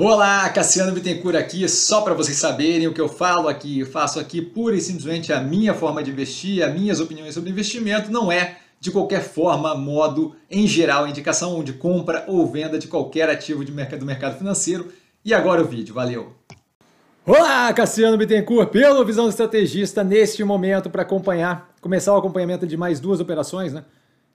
Olá, Cassiano Bittencourt aqui, só para vocês saberem o que eu falo aqui, eu faço aqui pura e simplesmente a minha forma de investir, as minhas opiniões sobre investimento, não é de qualquer forma, modo, em geral, indicação de compra ou venda de qualquer ativo de mercado, do mercado financeiro. E agora o vídeo, valeu! Olá, Cassiano Bittencourt, pelo Visão do Estrategista, neste momento para acompanhar, começar o acompanhamento de mais duas operações né,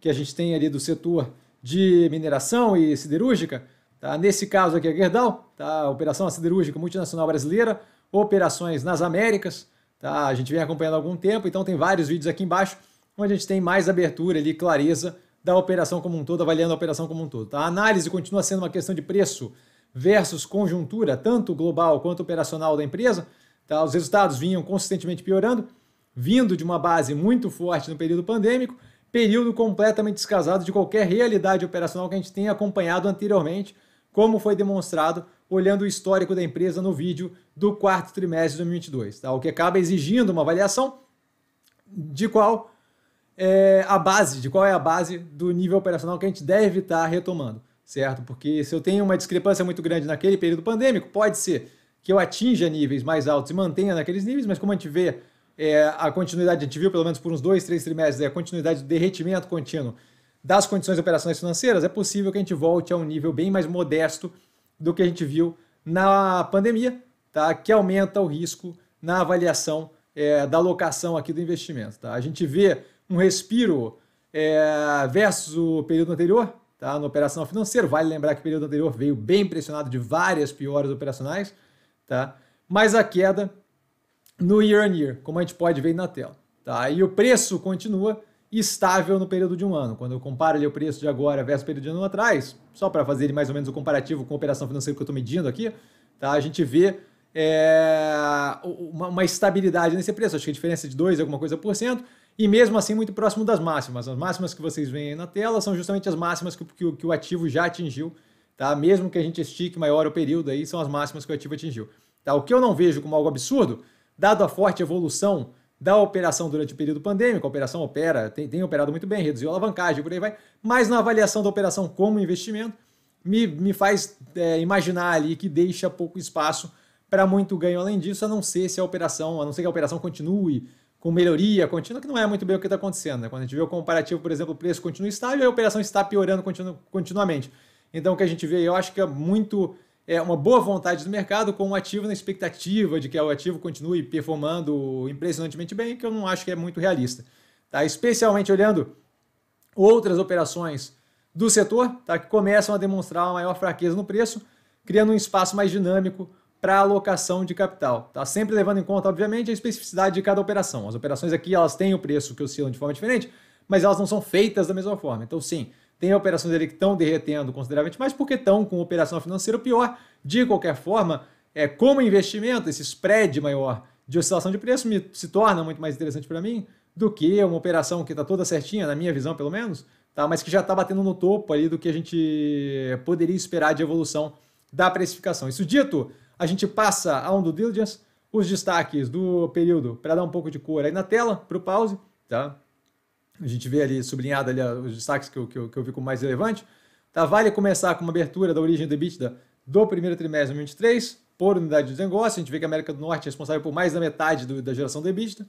que a gente tem ali do setor de mineração e siderúrgica, Tá? Nesse caso aqui é Gerdau, tá? operação siderúrgica multinacional brasileira, operações nas Américas. Tá? A gente vem acompanhando há algum tempo, então tem vários vídeos aqui embaixo onde a gente tem mais abertura e clareza da operação como um todo, avaliando a operação como um todo. Tá? A análise continua sendo uma questão de preço versus conjuntura, tanto global quanto operacional da empresa. Tá? Os resultados vinham consistentemente piorando, vindo de uma base muito forte no período pandêmico, período completamente descasado de qualquer realidade operacional que a gente tenha acompanhado anteriormente, como foi demonstrado olhando o histórico da empresa no vídeo do quarto trimestre de 2022, tá? o que acaba exigindo uma avaliação de qual é a base, de qual é a base do nível operacional que a gente deve estar tá retomando, certo? Porque se eu tenho uma discrepância muito grande naquele período pandêmico, pode ser que eu atinja níveis mais altos e mantenha naqueles níveis, mas como a gente vê é, a continuidade, a gente viu pelo menos por uns dois, três trimestres, é, a continuidade do derretimento contínuo das condições de operações financeiras, é possível que a gente volte a um nível bem mais modesto do que a gente viu na pandemia, tá? que aumenta o risco na avaliação é, da alocação aqui do investimento. Tá? A gente vê um respiro é, versus o período anterior tá? na operação financeira. Vale lembrar que o período anterior veio bem pressionado de várias piores operacionais, tá? mas a queda no year on year, como a gente pode ver na tela. Tá? E o preço continua estável no período de um ano. Quando eu comparo ali, o preço de agora versus o período de um ano atrás, só para fazer mais ou menos o um comparativo com a operação financeira que eu estou medindo aqui, tá? a gente vê é, uma, uma, estabilidade nesse preço. Acho que a diferença é de 2, alguma coisa por cento. E mesmo assim, muito próximo das máximas. As máximas que vocês veem aí na tela são justamente as máximas que, que, que o ativo já atingiu. Tá? Mesmo que a gente estique maior o período, aí são as máximas que o ativo atingiu. Tá? O que eu não vejo como algo absurdo, dado a forte evolução da operação durante o período pandêmico, a operação opera, tem, tem operado muito bem, reduziu a alavancagem, por aí vai, mas na avaliação da operação como investimento, me, me faz é, imaginar ali que deixa pouco espaço para muito ganho além disso, a não ser se a operação, a não ser que a operação continue com melhoria contínua, que não é muito bem o que está acontecendo. Né? Quando a gente vê o comparativo, por exemplo, o preço continua estável e a operação está piorando continu continuamente. Então, o que a gente vê, eu acho que é muito é, uma boa vontade do mercado com um ativo na expectativa de que o ativo continue performando impressionantemente bem, que eu não acho que é muito realista. Tá? Especialmente olhando outras operações do setor tá? que começam a demonstrar uma maior fraqueza no preço, criando um espaço mais dinâmico para alocação de capital. Tá? Sempre levando em conta, obviamente, a especificidade de cada operação. As operações aqui elas têm o preço que oscilam de forma diferente, mas elas não são feitas da mesma forma. Então, sim, tem operações ali dele que estão derretendo consideravelmente mais porque estão com operação financeira pior. De qualquer forma, é, como investimento, esse spread maior de oscilação de preço me, se torna muito mais interessante para mim do que uma operação que está toda certinha, na minha visão pelo menos, tá? mas que já está batendo no topo ali do que a gente poderia esperar de evolução da precificação. Isso dito, a gente passa a um do diligence, os destaques do período para dar um pouco de cor aí na tela, para o pause, tá? a gente vê ali sublinhado ali os destaques que eu, que eu, que eu vi como mais relevante. Tá, vale começar com uma abertura da origem do EBITDA do primeiro trimestre de 2023 por unidade de negócio. A gente vê que a América do Norte é responsável por mais da metade do, da geração do EBITDA.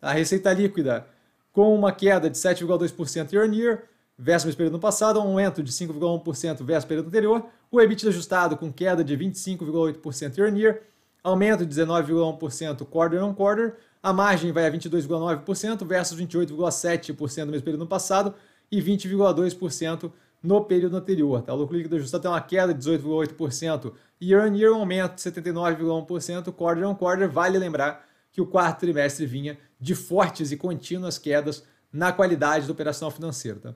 A receita líquida com uma queda de 7,2% year on year versus o período passado, um aumento de 5,1% versus o período anterior. O EBITDA ajustado com queda de 25,8% year on year aumento de 19,1% quarter on quarter, a margem vai a 22,9% versus 28,7% no mesmo período passado e 20,2% no período anterior. Tá? O lucro líquido ajustado tem uma queda de 18,8% year on year, um aumento de 79,1% quarter on quarter. Vale lembrar que o quarto trimestre vinha de fortes e contínuas quedas na qualidade da operação financeira. Tá?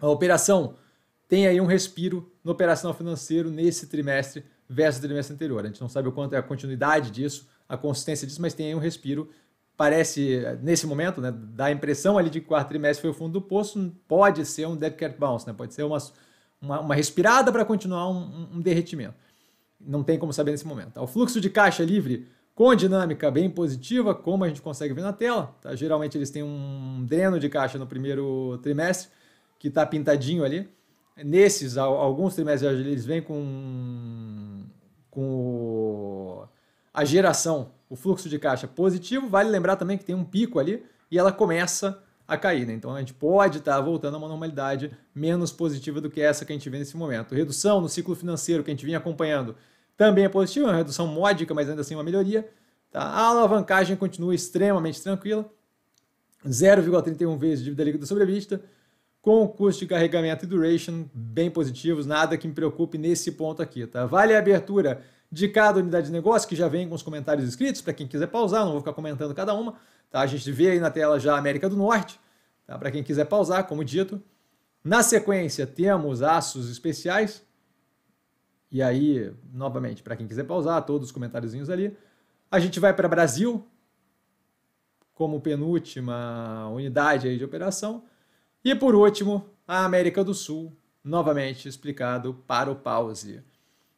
A operação tem aí um respiro no operacional financeiro nesse trimestre versus do trimestre anterior. A gente não sabe o quanto é a continuidade disso, a consistência disso, mas tem aí um respiro. Parece, nesse momento, né, dá a impressão ali de que o quarto trimestre foi o fundo do poço, pode ser um dead cat bounce, né? pode ser uma, uma respirada para continuar um, um, derretimento. Não tem como saber nesse momento. Tá? O fluxo de caixa livre com dinâmica bem positiva, como a gente consegue ver na tela. Tá? Geralmente eles têm um dreno de caixa no primeiro trimestre, que está pintadinho ali. Nesses, alguns trimestres eles vêm com com a geração, o fluxo de caixa positivo, vale lembrar também que tem um pico ali e ela começa a cair. Né? Então a gente pode estar tá voltando a uma normalidade menos positiva do que essa que a gente vê nesse momento. Redução no ciclo financeiro que a gente vinha acompanhando também é positiva, é uma redução módica, mas ainda assim uma melhoria. Tá? A alavancagem continua extremamente tranquila, 0,31 vezes dívida líquida sobre a vista com o custo de carregamento e duration bem positivos, nada que me preocupe nesse ponto aqui, tá? Vale a abertura de cada unidade de negócio, que já vem com os comentários escritos, para quem quiser pausar, não vou ficar comentando cada uma, tá? A gente vê aí na tela já a América do Norte, tá? Para quem quiser pausar, como dito. Na sequência, temos aços especiais, e aí, novamente, para quem quiser pausar, todos os comentáriozinhos ali. A gente vai para Brasil, como penúltima unidade aí de operação. E por último, a América do Sul, novamente explicado para o pause.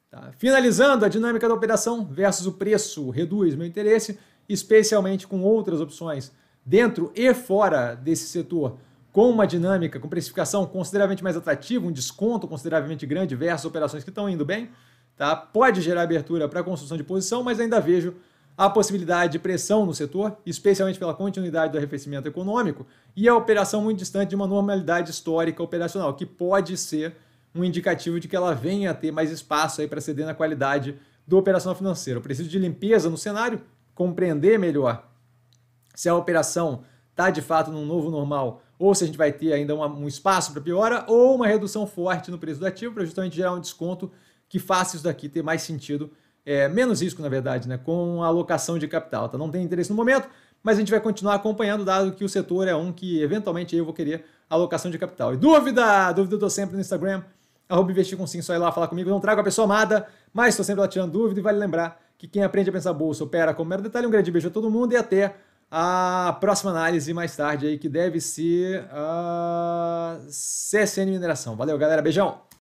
Tá? Finalizando a dinâmica da operação versus o preço, reduz meu interesse, especialmente com outras opções dentro e fora desse setor, com uma dinâmica, com precificação consideravelmente mais atrativa, um desconto consideravelmente grande versus operações que estão indo bem, tá? pode gerar abertura para construção de posição, mas ainda vejo a possibilidade de pressão no setor, especialmente pela continuidade do arrefecimento econômico, e a operação muito distante de uma normalidade histórica operacional, que pode ser um indicativo de que ela venha a ter mais espaço para ceder na qualidade do operacional financeiro. Eu preciso de limpeza no cenário, compreender melhor se a operação está de fato num novo normal ou se a gente vai ter ainda uma, um espaço para piora ou uma redução forte no preço do ativo para justamente gerar um desconto que faça isso daqui ter mais sentido é, menos risco, na verdade, né, com a alocação de capital. Tá? Não tem interesse no momento, mas a gente vai continuar acompanhando, dado que o setor é um que eventualmente eu vou querer alocação de capital. E dúvida? Dúvida eu sempre no Instagram, arroba investir com sim, só ir lá falar comigo. Não trago a pessoa amada, mas estou sempre lá tirando dúvida e vale lembrar que quem aprende a pensar bolsa opera como mero detalhe. Um grande beijo a todo mundo e até a próxima análise mais tarde aí, que deve ser a CSN Mineração. Valeu, galera. Beijão!